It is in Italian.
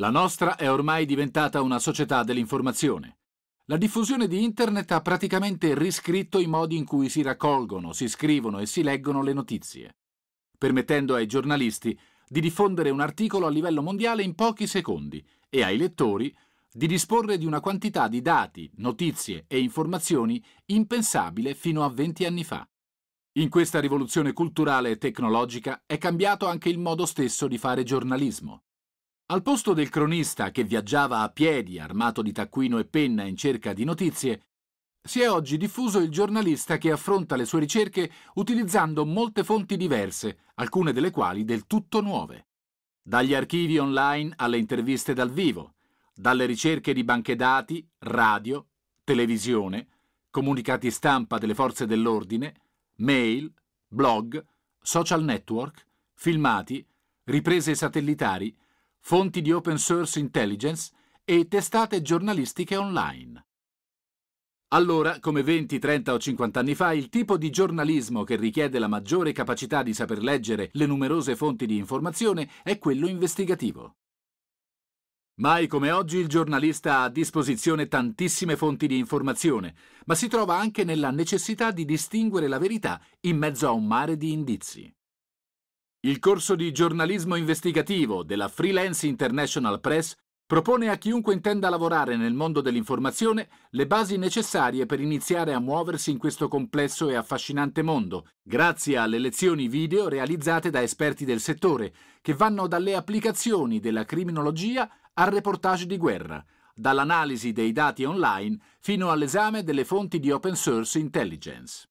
La nostra è ormai diventata una società dell'informazione. La diffusione di Internet ha praticamente riscritto i modi in cui si raccolgono, si scrivono e si leggono le notizie, permettendo ai giornalisti di diffondere un articolo a livello mondiale in pochi secondi e ai lettori di disporre di una quantità di dati, notizie e informazioni impensabile fino a 20 anni fa. In questa rivoluzione culturale e tecnologica è cambiato anche il modo stesso di fare giornalismo. Al posto del cronista che viaggiava a piedi, armato di taccuino e penna in cerca di notizie, si è oggi diffuso il giornalista che affronta le sue ricerche utilizzando molte fonti diverse, alcune delle quali del tutto nuove. Dagli archivi online alle interviste dal vivo, dalle ricerche di banche dati, radio, televisione, comunicati stampa delle forze dell'ordine, mail, blog, social network, filmati, riprese satellitari, fonti di open source intelligence e testate giornalistiche online. Allora, come 20, 30 o 50 anni fa, il tipo di giornalismo che richiede la maggiore capacità di saper leggere le numerose fonti di informazione è quello investigativo. Mai come oggi il giornalista ha a disposizione tantissime fonti di informazione, ma si trova anche nella necessità di distinguere la verità in mezzo a un mare di indizi. Il corso di giornalismo investigativo della Freelance International Press propone a chiunque intenda lavorare nel mondo dell'informazione le basi necessarie per iniziare a muoversi in questo complesso e affascinante mondo, grazie alle lezioni video realizzate da esperti del settore, che vanno dalle applicazioni della criminologia al reportage di guerra, dall'analisi dei dati online fino all'esame delle fonti di open source intelligence.